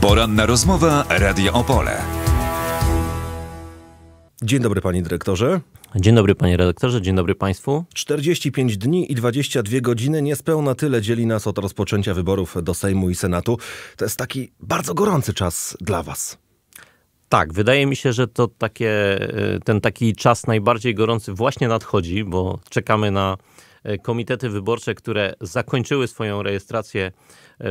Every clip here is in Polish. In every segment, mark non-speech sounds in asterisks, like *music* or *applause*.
Poranna rozmowa Radio Opole. Dzień dobry panie dyrektorze. Dzień dobry panie redaktorze, dzień dobry państwu. 45 dni i 22 godziny niespełna tyle dzieli nas od rozpoczęcia wyborów do Sejmu i Senatu. To jest taki bardzo gorący czas dla was. Tak, wydaje mi się, że to takie, e, ten taki czas najbardziej gorący właśnie nadchodzi, bo czekamy na e, komitety wyborcze, które zakończyły swoją rejestrację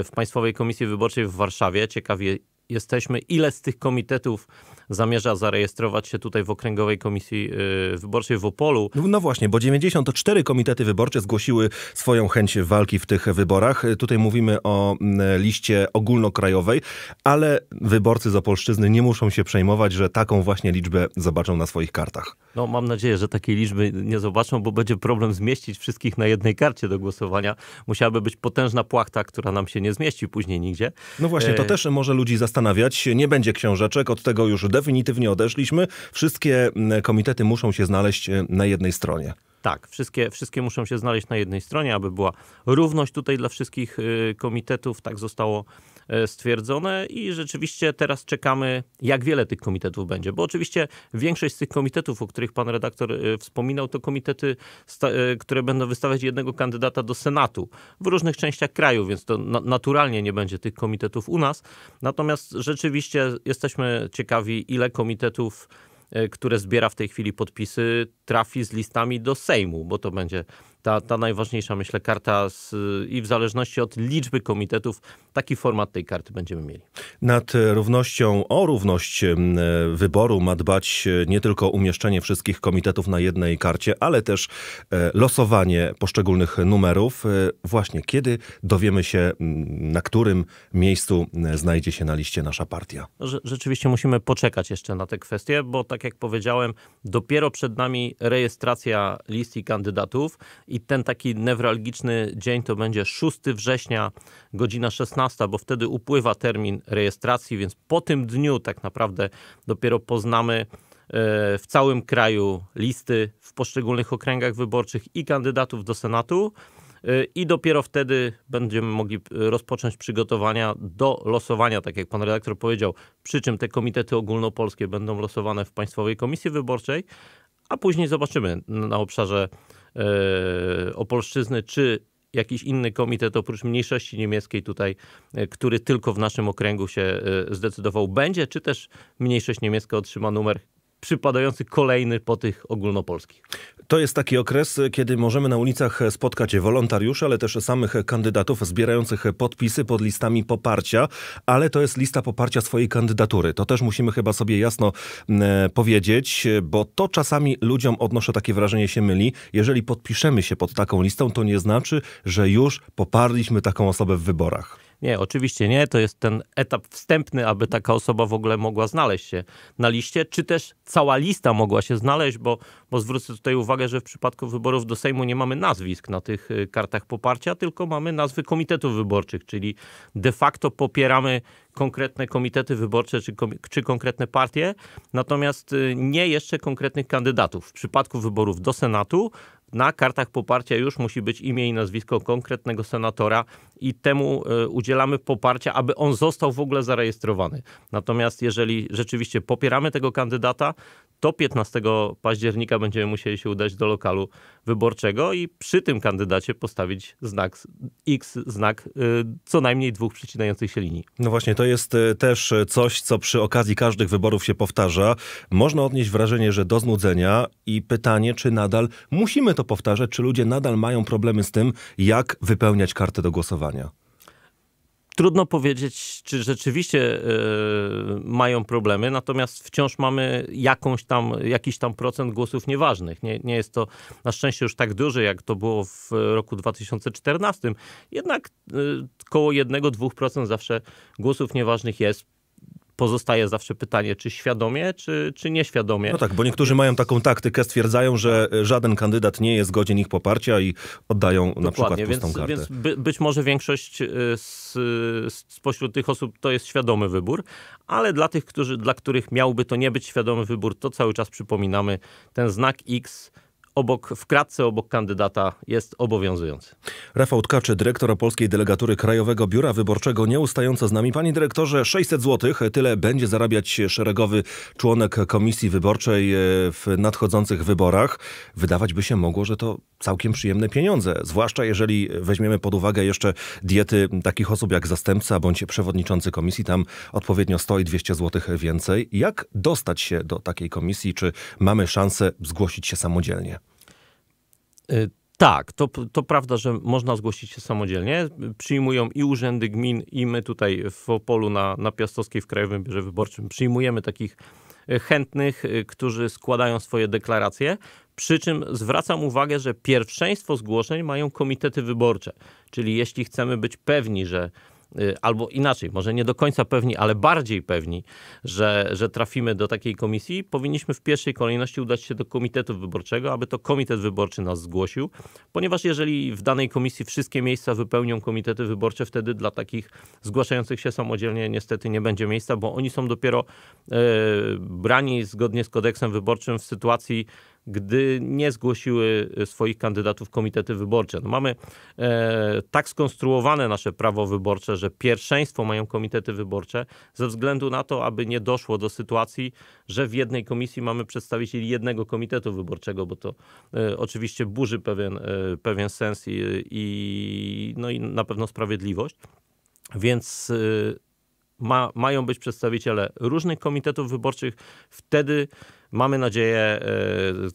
w Państwowej Komisji Wyborczej w Warszawie. Ciekawie jesteśmy, ile z tych komitetów zamierza zarejestrować się tutaj w Okręgowej Komisji y, Wyborczej w Opolu. No, no właśnie, bo 94 komitety wyborcze zgłosiły swoją chęć walki w tych wyborach. Y, tutaj mówimy o mm, liście ogólnokrajowej, ale wyborcy z Opolszczyzny nie muszą się przejmować, że taką właśnie liczbę zobaczą na swoich kartach. No mam nadzieję, że takiej liczby nie zobaczą, bo będzie problem zmieścić wszystkich na jednej karcie do głosowania. Musiałaby być potężna płachta, która nam się nie zmieści później nigdzie. No właśnie, to e, też może ludzi zastanawiać. Nie będzie książeczek, od tego już definitywnie odeszliśmy. Wszystkie mm, komitety muszą się znaleźć e, na jednej stronie. Tak, wszystkie, wszystkie muszą się znaleźć na jednej stronie, aby była równość tutaj dla wszystkich y, komitetów. Tak zostało E, stwierdzone i rzeczywiście teraz czekamy, jak wiele tych komitetów będzie, bo oczywiście większość z tych komitetów, o których pan redaktor e, wspominał, to komitety, e, które będą wystawiać jednego kandydata do Senatu w różnych częściach kraju, więc to naturalnie nie będzie tych komitetów u nas. Natomiast rzeczywiście jesteśmy ciekawi, ile komitetów które zbiera w tej chwili podpisy, trafi z listami do Sejmu, bo to będzie ta, ta najważniejsza, myślę, karta z, i w zależności od liczby komitetów, taki format tej karty będziemy mieli. Nad równością, o równość e, wyboru ma dbać e, nie tylko umieszczenie wszystkich komitetów na jednej karcie, ale też e, losowanie poszczególnych numerów. Właśnie kiedy dowiemy się, na którym miejscu znajdzie się na liście nasza partia? Rzeczywiście musimy poczekać jeszcze na te kwestie, bo tak jak powiedziałem, dopiero przed nami rejestracja list i kandydatów i ten taki newralgiczny dzień to będzie 6 września, godzina 16, bo wtedy upływa termin rejestracji, więc po tym dniu tak naprawdę dopiero poznamy e, w całym kraju listy w poszczególnych okręgach wyborczych i kandydatów do Senatu. E, I dopiero wtedy będziemy mogli e, rozpocząć przygotowania do losowania, tak jak pan redaktor powiedział. Przy czym te komitety ogólnopolskie będą losowane w Państwowej Komisji Wyborczej, a później zobaczymy na obszarze E, Opolszczyzny, czy jakiś inny komitet oprócz mniejszości niemieckiej tutaj, e, który tylko w naszym okręgu się e, zdecydował będzie, czy też mniejszość niemiecka otrzyma numer przypadający kolejny po tych ogólnopolskich. To jest taki okres, kiedy możemy na ulicach spotkać wolontariuszy, ale też samych kandydatów zbierających podpisy pod listami poparcia, ale to jest lista poparcia swojej kandydatury. To też musimy chyba sobie jasno mm, e, powiedzieć, bo to czasami ludziom odnoszę takie wrażenie się myli. Jeżeli podpiszemy się pod taką listą, to nie znaczy, że już poparliśmy taką osobę w wyborach. Nie, oczywiście nie. To jest ten etap wstępny, aby taka osoba w ogóle mogła znaleźć się na liście, czy też cała lista mogła się znaleźć, bo, bo zwrócę tutaj uwagę, że w przypadku wyborów do Sejmu nie mamy nazwisk na tych y, kartach poparcia, tylko mamy nazwy komitetów wyborczych, czyli de facto popieramy konkretne komitety wyborcze czy, czy konkretne partie, natomiast y, nie jeszcze konkretnych kandydatów. W przypadku wyborów do Senatu na kartach poparcia już musi być imię i nazwisko konkretnego senatora i temu e, udzielamy poparcia, aby on został w ogóle zarejestrowany. Natomiast jeżeli rzeczywiście popieramy tego kandydata, to 15 października będziemy musieli się udać do lokalu wyborczego i przy tym kandydacie postawić znak X, znak y, co najmniej dwóch przecinających się linii. No właśnie, to jest y, też coś, co przy okazji każdych wyborów się powtarza. Można odnieść wrażenie, że do znudzenia i pytanie, czy nadal musimy to powtarzać, czy ludzie nadal mają problemy z tym, jak wypełniać kartę do głosowania trudno powiedzieć, czy rzeczywiście y, mają problemy, natomiast wciąż mamy jakąś tam, jakiś tam procent głosów nieważnych. Nie, nie jest to na szczęście już tak duży, jak to było w roku 2014. Jednak y, około 1-2% zawsze głosów nieważnych jest pozostaje zawsze pytanie, czy świadomie, czy, czy nieświadomie. No tak, bo niektórzy mają taką taktykę, stwierdzają, że żaden kandydat nie jest godzien ich poparcia i oddają Dokładnie, na przykład pustą więc, kartę. Więc by, być może większość y, z, spośród tych osób to jest świadomy wybór, ale dla tych, którzy, dla których miałby to nie być świadomy wybór, to cały czas przypominamy ten znak X obok, w kratce obok kandydata jest obowiązujący. Rafał Tkaczy, dyrektor Polskiej Delegatury Krajowego Biura Wyborczego, nieustająco z nami. Panie dyrektorze, 600 zł, tyle będzie zarabiać szeregowy członek Komisji Wyborczej e, w nadchodzących wyborach. Wydawać by się mogło, że to całkiem przyjemne pieniądze, zwłaszcza jeżeli weźmiemy pod uwagę jeszcze diety takich osób jak zastępca bądź przewodniczący komisji, tam odpowiednio 100 i 200 zł więcej. Jak dostać się do takiej komisji? Czy mamy szansę zgłosić się samodzielnie? Y, tak, to, to prawda, że można zgłosić się samodzielnie. Przyjmują i urzędy gmin, i my tutaj w Opolu na, na Piastowskiej w Krajowym Biurze Wyborczym przyjmujemy takich y, chętnych, y, którzy składają swoje deklaracje. Przy czym zwracam uwagę, że pierwszeństwo zgłoszeń mają komitety wyborcze. Czyli jeśli chcemy być pewni, że Y, albo inaczej, może nie do końca pewni, ale bardziej pewni, że, że trafimy do takiej komisji, powinniśmy w pierwszej kolejności udać się do komitetu wyborczego, aby to komitet wyborczy nas zgłosił, ponieważ jeżeli w danej komisji wszystkie miejsca wypełnią komitety wyborcze, wtedy dla takich zgłaszających się samodzielnie niestety nie będzie miejsca, bo oni są dopiero y, brani zgodnie z kodeksem wyborczym w sytuacji, gdy nie zgłosiły e, swoich kandydatów komitety wyborcze. No mamy e, tak skonstruowane nasze prawo wyborcze, że pierwszeństwo mają komitety wyborcze ze względu na to, aby nie doszło do sytuacji, że w jednej komisji mamy przedstawicieli jednego komitetu wyborczego, bo to e, oczywiście burzy pewien, e, pewien sens i, i, no i na pewno sprawiedliwość. Więc e, ma, mają być przedstawiciele różnych komitetów wyborczych. Wtedy mamy nadzieję, e,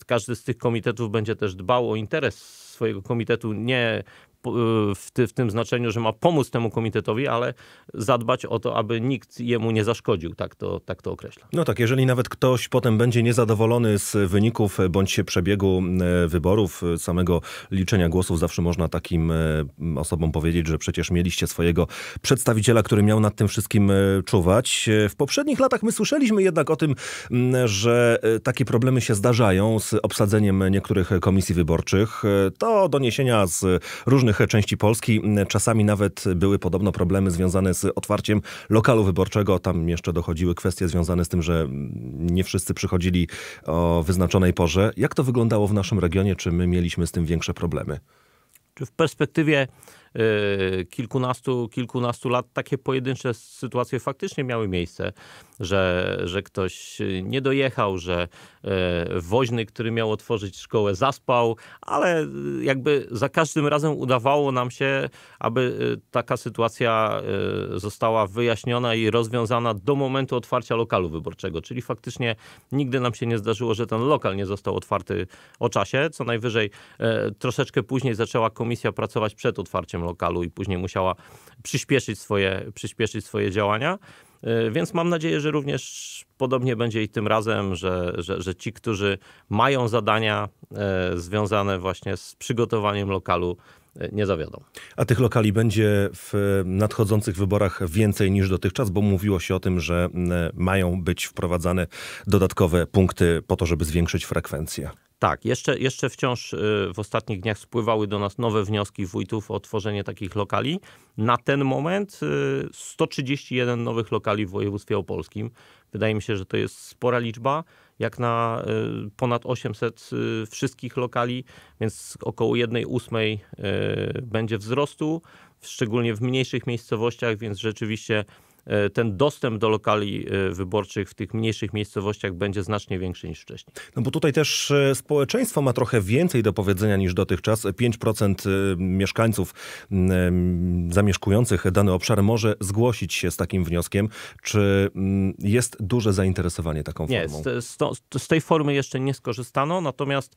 każdy z tych komitetów będzie też dbał o interes swojego komitetu, nie E, w, ty, w tym znaczeniu, że ma pomóc temu komitetowi, ale zadbać o to, aby nikt jemu nie zaszkodził, tak to, tak to określa. No tak, jeżeli nawet ktoś potem będzie niezadowolony z wyników bądź przebiegu e, wyborów, e, samego liczenia głosów, zawsze można takim osobom powiedzieć, że przecież mieliście swojego przedstawiciela, który miał nad tym wszystkim czuwać. W poprzednich latach my słyszeliśmy jednak o tym, że takie problemy się zdarzają z obsadzeniem niektórych komisji wyborczych. To doniesienia z różnych różnych części Polski. Czasami nawet były podobno problemy związane z otwarciem lokalu wyborczego. Tam jeszcze dochodziły kwestie związane z tym, że nie wszyscy przychodzili o wyznaczonej porze. Jak to wyglądało w naszym regionie? Czy my mieliśmy z tym większe problemy? Czy w perspektywie Y, kilkunastu, kilkunastu lat takie pojedyncze sytuacje faktycznie miały miejsce, że, że ktoś nie dojechał, że y, woźny, który miał otworzyć szkołę, zaspał, ale y, jakby za każdym razem udawało nam się, aby taka sytuacja została wyjaśniona i rozwiązana do momentu otwarcia lokalu wyborczego. Czyli faktycznie nigdy nam się nie zdarzyło, że ten lokal nie został otwarty o czasie. Co najwyżej troszeczkę później zaczęła komisja pracować przed otwarciem lokalu i później musiała przyspieszyć swoje, przyspieszyć swoje działania. E, więc mam nadzieję, że również podobnie będzie i tym razem, że, że, że ci, którzy mają zadania e, związane właśnie z przygotowaniem lokalu, e, nie zawiodą. A tych lokali będzie w nadchodzących wyborach więcej niż dotychczas, bo mówiło się o tym, że mają być wprowadzane dodatkowe punkty po to, żeby zwiększyć frekwencję. Tak, jeszcze, jeszcze wciąż y, w ostatnich dniach spływały do nas nowe wnioski wójtów o tworzenie takich lokali. Na ten moment 131 y, nowych lokali w województwie opolskim. Wydaje mi się, że to jest spora liczba, jak na y, ponad 800 wszystkich lokali, więc około 1 ósmej będzie wzrostu, szczególnie w mniejszych miejscowościach, więc rzeczywiście E, ten dostęp do lokali e, wyborczych w tych mniejszych miejscowościach będzie znacznie większy niż wcześniej. No bo tutaj też e, społeczeństwo ma trochę więcej do powiedzenia niż dotychczas. 5% mieszkańców zamieszkujących dany obszar może zgłosić się z takim wnioskiem. Czy jest duże zainteresowanie taką formą? Nie, z, z, tej formy jeszcze nie skorzystano, natomiast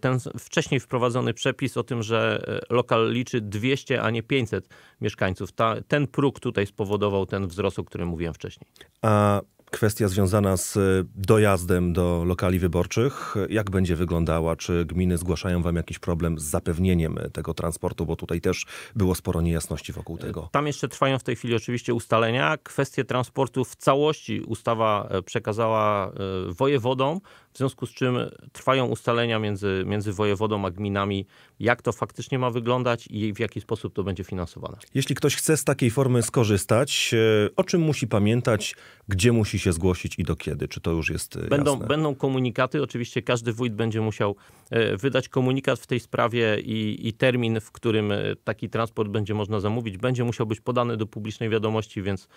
ten wcześniej wprowadzony przepis o tym, że lokal liczy 200, a nie 500 mieszkańców, ta, ten próg tutaj spowodował ten wzrost wzrost, o którym mówiłem wcześniej. A kwestia związana z e, dojazdem do lokali wyborczych, jak będzie wyglądała? Czy gminy zgłaszają wam jakiś problem z zapewnieniem e, tego transportu? Bo tutaj też było sporo niejasności wokół e, tego. Tam jeszcze trwają w tej chwili oczywiście ustalenia. Kwestię transportu w całości ustawa przekazała wojewodom, w związku z czym trwają ustalenia między, między wojewodą a gminami, jak to faktycznie ma wyglądać i w jaki sposób to będzie finansowane. Jeśli ktoś chce z takiej formy skorzystać, e, o czym musi pamiętać, gdzie musi się zgłosić i do kiedy? Czy to już jest e, będą, jasne? Będą komunikaty, oczywiście każdy wójt będzie musiał e, wydać komunikat w tej sprawie i, i termin, w którym taki transport będzie można zamówić, będzie musiał być podany do publicznej wiadomości, więc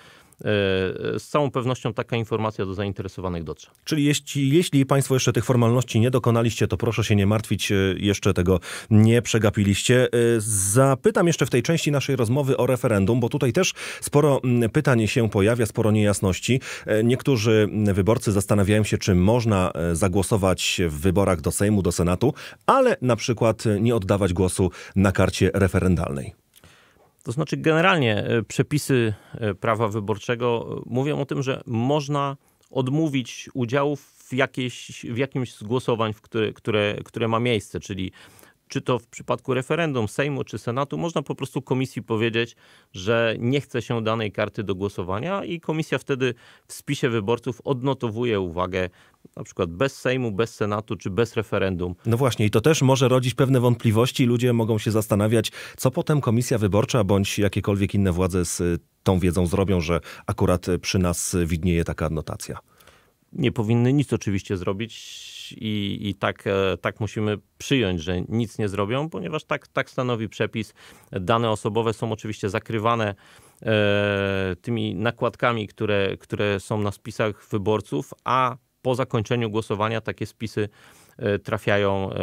E, z całą pewnością taka informacja do zainteresowanych dotrze. Czyli jeśli, jeśli Państwo jeszcze tych formalności nie dokonaliście, to proszę się nie martwić, e, jeszcze tego nie przegapiliście. E, zapytam jeszcze w tej części naszej rozmowy o referendum, bo tutaj też sporo pytań się pojawia, sporo niejasności. Niektórzy wyborcy zastanawiają się, czy można zagłosować w wyborach do Sejmu, do Senatu, ale na przykład nie oddawać głosu na karcie referendalnej. To znaczy, generalnie e, przepisy e, prawa wyborczego e, mówią o tym, że można odmówić udziału w, jakieś, w jakimś z głosowań, które, które, które ma miejsce, czyli czy to w przypadku referendum Sejmu czy Senatu, można po prostu komisji powiedzieć, że nie chce się danej karty do głosowania i komisja wtedy w spisie wyborców odnotowuje uwagę na przykład bez Sejmu, bez Senatu czy bez referendum. No właśnie, i to też może rodzić pewne wątpliwości. Ludzie mogą się zastanawiać, co potem komisja wyborcza bądź jakiekolwiek inne władze z y, tą wiedzą zrobią, że akurat przy nas widnieje taka adnotacja. Nie powinny nic oczywiście zrobić i, i tak, e, tak musimy przyjąć, że nic nie zrobią, ponieważ tak, tak stanowi przepis. Dane osobowe są oczywiście zakrywane e, tymi nakładkami, które, które są na spisach wyborców, a po zakończeniu głosowania takie spisy E, trafiają e,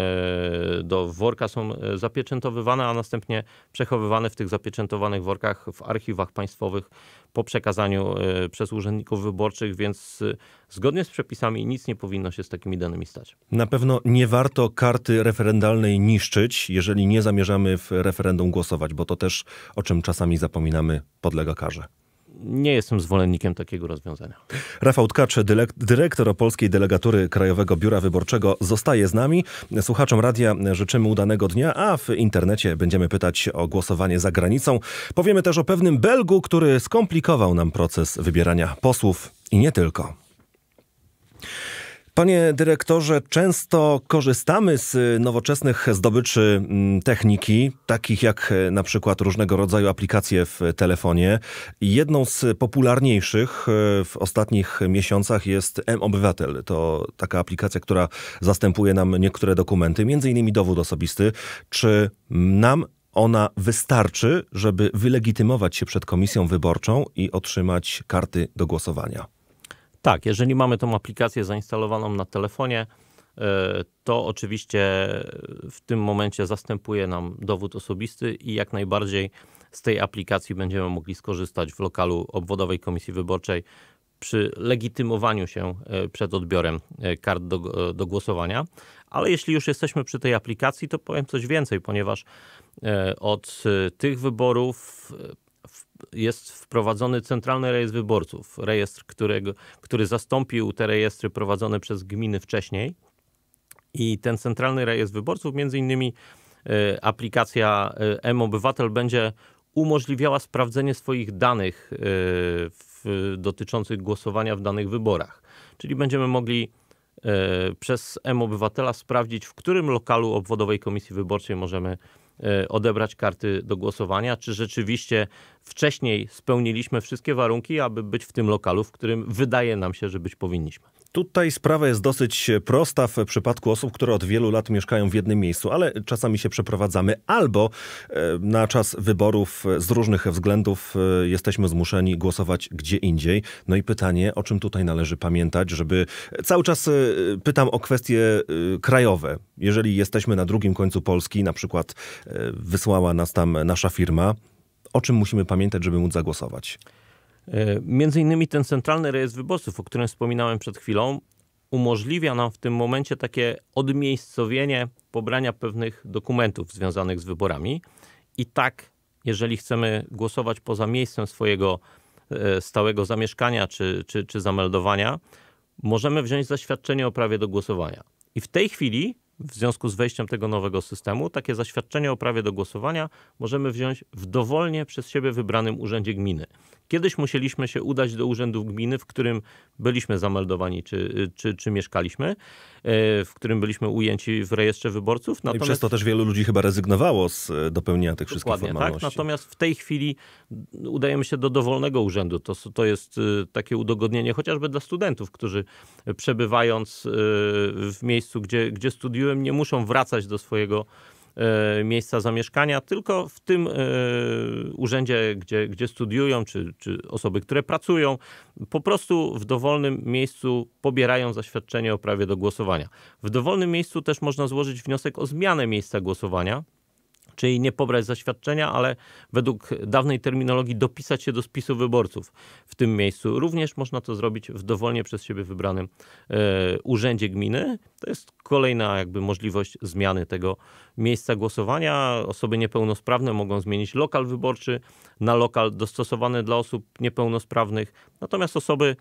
do worka, są e, zapieczętowywane, a następnie przechowywane w tych zapieczętowanych workach w archiwach państwowych po przekazaniu przez urzędników wyborczych, więc zgodnie z przepisami nic nie powinno się z takimi danymi stać. Na pewno nie warto karty referendalnej niszczyć, jeżeli nie zamierzamy w referendum głosować, bo to też, o czym czasami zapominamy, podlega karze nie jestem zwolennikiem takiego rozwiązania. Rafał Tkacz, dyrektor Polskiej Delegatury Krajowego Biura Wyborczego zostaje z nami. Słuchaczom radia życzymy udanego dnia, a w internecie będziemy pytać o głosowanie za granicą. Powiemy też o pewnym Belgu, który skomplikował nam proces wybierania posłów i nie tylko. Panie dyrektorze, często korzystamy z y, nowoczesnych zdobyczy mm, techniki, takich jak y, na przykład różnego rodzaju aplikacje w telefonie. Jedną z popularniejszych y, w ostatnich miesiącach jest M-Obywatel. To taka aplikacja, która zastępuje nam niektóre dokumenty, m.in. dowód osobisty. Czy nam ona wystarczy, żeby wylegitymować się przed komisją wyborczą i otrzymać karty do głosowania? Tak, jeżeli mamy tą aplikację zainstalowaną na telefonie, e, to oczywiście w tym momencie zastępuje nam dowód osobisty i jak najbardziej z tej aplikacji będziemy mogli skorzystać w lokalu obwodowej komisji wyborczej przy legitymowaniu się e, przed odbiorem e, kart do, do, głosowania. Ale jeśli już jesteśmy przy tej aplikacji, to powiem coś więcej, ponieważ od tych wyborów jest wprowadzony Centralny Rejestr Wyborców, rejestr, którego, który zastąpił te rejestry prowadzone przez gminy wcześniej. I ten Centralny Rejestr Wyborców, między innymi e, aplikacja e, M-Obywatel będzie umożliwiała sprawdzenie swoich danych e, w, dotyczących głosowania w danych wyborach. Czyli będziemy mogli przez M-Obywatela sprawdzić, w którym lokalu obwodowej komisji wyborczej możemy E, odebrać karty do głosowania, czy rzeczywiście wcześniej spełniliśmy wszystkie warunki, aby być w tym lokalu, w którym wydaje nam się, że być powinniśmy. Tutaj sprawa jest dosyć prosta w przypadku osób, które od wielu lat mieszkają w jednym miejscu, ale czasami się przeprowadzamy albo e, na czas wyborów z różnych względów e, jesteśmy zmuszeni głosować gdzie indziej. No i pytanie, o czym tutaj należy pamiętać, żeby cały czas e, pytam o kwestie krajowe. Jeżeli jesteśmy na drugim końcu Polski, na przykład wysłała nas tam nasza firma, o czym musimy pamiętać, żeby móc zagłosować? E, między innymi ten centralny rejestr wyborców, o którym wspominałem przed chwilą, umożliwia nam w tym momencie takie odmiejscowienie pobrania pewnych dokumentów związanych z wyborami. I tak, jeżeli chcemy głosować poza miejscem swojego e, stałego zamieszkania czy, czy, czy zameldowania, możemy wziąć zaświadczenie o prawie do głosowania. I w tej chwili, w związku z wejściem tego nowego systemu, takie zaświadczenie o prawie do głosowania możemy wziąć w dowolnie przez siebie wybranym urzędzie gminy. Kiedyś musieliśmy się udać do urzędu gminy, w którym byliśmy zameldowani, czy, czy, czy mieszkaliśmy, e, w którym byliśmy ujęci w rejestrze wyborców. Natomiast... I przez to też wielu ludzi chyba rezygnowało z e, dopełnienia tych wszystkich tak. formalności. Tak? Natomiast w tej chwili mm, udajemy się do dowolnego urzędu. To, to jest e, takie udogodnienie chociażby dla studentów, którzy przebywając w miejscu, gdzie, gdzie studiują, nie muszą wracać do swojego E, miejsca zamieszkania, tylko w tym e, urzędzie, gdzie, gdzie studiują, czy, czy osoby, które pracują, po prostu w dowolnym miejscu pobierają zaświadczenie o prawie do głosowania. W dowolnym miejscu też można złożyć wniosek o zmianę miejsca głosowania czyli nie pobrać zaświadczenia, ale według dawnej terminologii dopisać się do spisu wyborców w tym miejscu. Również można to zrobić w dowolnie przez siebie wybranym e, urzędzie gminy. To jest kolejna jakby możliwość zmiany tego miejsca głosowania. Osoby niepełnosprawne mogą zmienić lokal wyborczy na lokal dostosowany dla osób niepełnosprawnych. Natomiast osoby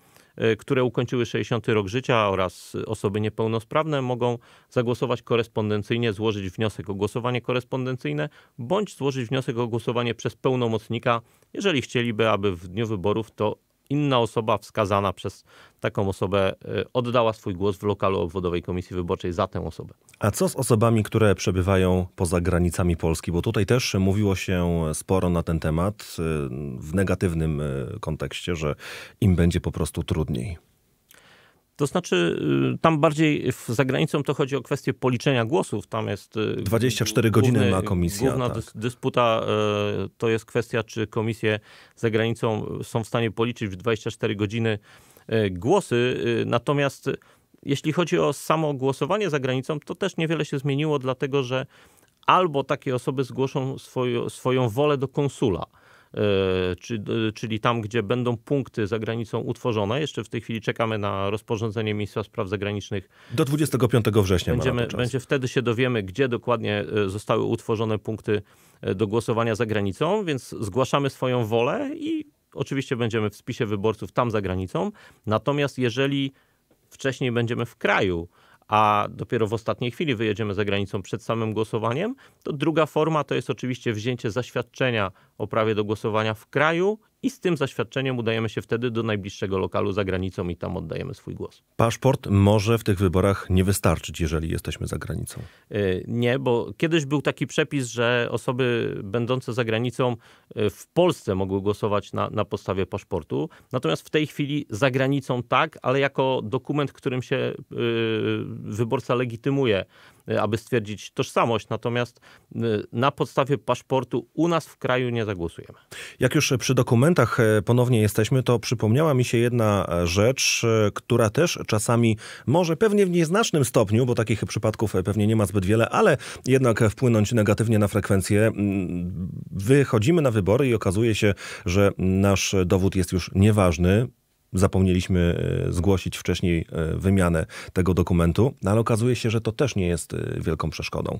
Y, które ukończyły 60 rok życia oraz osoby niepełnosprawne mogą zagłosować korespondencyjnie, złożyć wniosek o głosowanie korespondencyjne bądź złożyć wniosek o głosowanie przez pełnomocnika, jeżeli chcieliby, aby w dniu wyborów to inna osoba wskazana przez taką osobę y, oddała swój głos w lokalu obwodowej komisji wyborczej za tę osobę. A co z osobami, które przebywają poza granicami Polski? Bo tutaj też mówiło się sporo na ten temat y, w negatywnym y, kontekście, że im będzie po prostu trudniej. To znaczy, y, tam bardziej za granicą to chodzi o kwestię policzenia głosów. Tam jest. 24 y, godziny ma komisja. Główna tak. dysputa y, to jest kwestia, czy komisje za granicą są w stanie policzyć w 24 godziny głosy. Natomiast jeśli chodzi o samo głosowanie za granicą, to też niewiele się zmieniło, dlatego że albo takie osoby zgłoszą swoją, swoją wolę do konsula E, e, czyli tam, gdzie będą punkty za granicą utworzone. Jeszcze w tej chwili czekamy na rozporządzenie Ministra Spraw Zagranicznych. Do 25 września. Będziemy, będzie wtedy się dowiemy, gdzie dokładnie e, zostały utworzone punkty do głosowania za granicą, więc zgłaszamy swoją wolę i oczywiście będziemy w spisie wyborców tam za granicą. Natomiast jeżeli wcześniej będziemy w kraju, a dopiero w ostatniej chwili wyjedziemy za granicą przed samym głosowaniem, to druga forma to jest oczywiście wzięcie zaświadczenia o prawie do głosowania w kraju i z tym zaświadczeniem udajemy się wtedy do najbliższego lokalu za granicą i tam oddajemy swój głos. Paszport może w tych wyborach nie wystarczyć, jeżeli jesteśmy za granicą. E, nie, bo kiedyś był taki przepis, że osoby będące za granicą e, w Polsce mogły głosować na, na podstawie paszportu. Natomiast w tej chwili za granicą tak, ale jako dokument, którym się e, wyborca legitymuje Y, aby stwierdzić tożsamość, natomiast y, na podstawie paszportu u nas w kraju nie zagłosujemy. Jak już przy dokumentach e, ponownie jesteśmy, to przypomniała mi się jedna e, rzecz, e, która też czasami może pewnie w nieznacznym stopniu, bo takich przypadków pewnie nie ma zbyt wiele, ale jednak wpłynąć negatywnie na frekwencję. Wychodzimy na wybory i okazuje się, że nasz dowód jest już nieważny zapomnieliśmy e, zgłosić wcześniej e, wymianę tego dokumentu, no ale okazuje się, że to też nie jest e, wielką przeszkodą.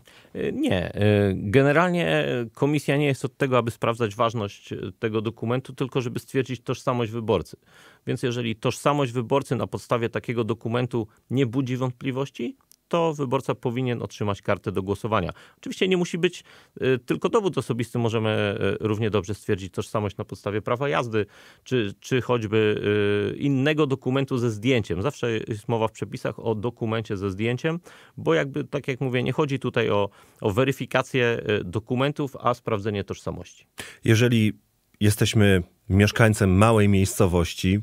Nie. Generalnie komisja nie jest od tego, aby sprawdzać ważność tego dokumentu, tylko żeby stwierdzić tożsamość wyborcy. Więc jeżeli tożsamość wyborcy na podstawie takiego dokumentu nie budzi wątpliwości, to wyborca powinien otrzymać kartę do głosowania. Oczywiście nie musi być y, tylko dowód osobisty, możemy y, równie dobrze stwierdzić tożsamość na podstawie prawa jazdy, czy, czy choćby y, innego dokumentu ze zdjęciem. Zawsze jest mowa w przepisach o dokumencie ze zdjęciem, bo jakby, tak jak mówię, nie chodzi tutaj o, o weryfikację dokumentów, a sprawdzenie tożsamości. Jeżeli jesteśmy mieszkańcem małej miejscowości,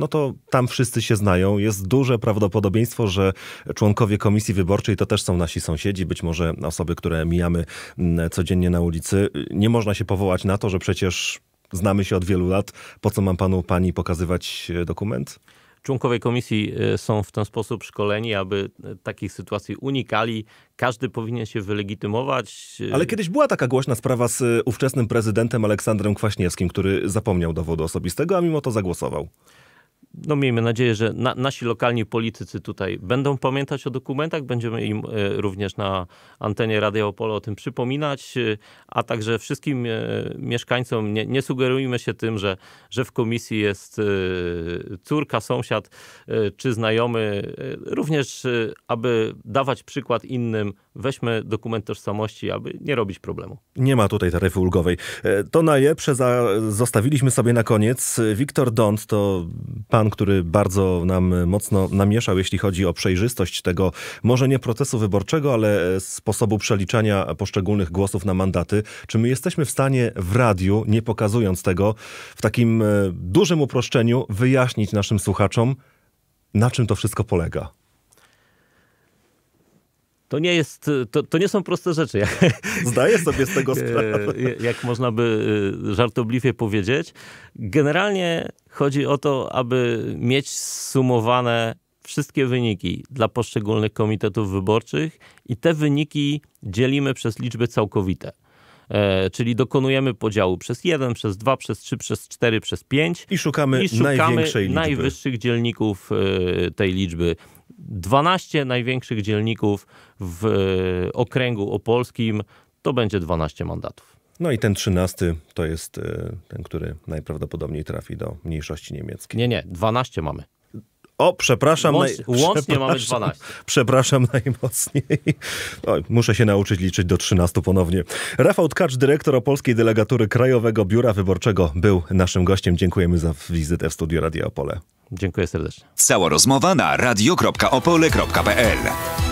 no to tam wszyscy się znają. Jest duże prawdopodobieństwo, że członkowie komisji wyborczej to też są nasi sąsiedzi, być może osoby, które mijamy mm, codziennie na ulicy. Nie można się powołać na to, że przecież znamy się od wielu lat. Po co mam panu, pani pokazywać e, dokument? Członkowie komisji e, są w ten sposób szkoleni, aby e, takich sytuacji unikali. Każdy powinien się wylegitymować. Ale kiedyś była taka głośna sprawa z ówczesnym prezydentem Aleksandrem Kwaśniewskim, który zapomniał dowodu osobistego, a mimo to zagłosował no miejmy nadzieję, że na, nasi lokalni politycy tutaj będą pamiętać o dokumentach, będziemy im e, również na antenie Radia Opolo o tym przypominać, e, a także wszystkim e, mieszkańcom nie, nie sugerujmy się tym, że, że w komisji jest córka, sąsiad czy znajomy. Również, aby dawać przykład innym, weźmy dokument tożsamości, aby nie robić problemu. Nie ma tutaj taryfy ulgowej. To na je zostawiliśmy sobie na koniec. Wiktor Dont to pan Han, który bardzo nam mocno namieszał, jeśli chodzi o przejrzystość tego, może nie procesu wyborczego, ale sposobu przeliczania poszczególnych głosów na mandaty. Czy my jesteśmy w stanie w radiu, nie pokazując tego, w takim e, dużym uproszczeniu wyjaśnić naszym słuchaczom, na czym to wszystko polega? to nie jest, to, to nie są proste rzeczy. Zdaję sobie z tego *laughs* e, sprawę. Jak można by e, żartobliwie powiedzieć. Generalnie chodzi o to, aby mieć sumowane wszystkie wyniki dla poszczególnych komitetów wyborczych i te wyniki dzielimy przez liczby całkowite. E, czyli dokonujemy podziału przez 1, przez 2, przez 3, przez 4, przez 5 i szukamy, i szukamy największej liczby. najwyższych dzielników e, tej liczby. 12 największych dzielników w e, okręgu opolskim to będzie 12 mandatów. No i ten trzynasty to jest ten, który najprawdopodobniej trafi do mniejszości niemieckiej. Nie, nie, 12 mamy. O, przepraszam. Łąc, naj... Łącznie przepraszam, mamy 12. *laughs* Przepraszam najmocniej. Oj, muszę się nauczyć liczyć do 13 ponownie. Rafał Tkacz, dyrektor Opolskiej Delegatury Krajowego Biura Wyborczego, był naszym gościem. Dziękujemy za wizytę w studiu Radio Opole. Dziękuję serdecznie. Cała rozmowa na radio.opole.pl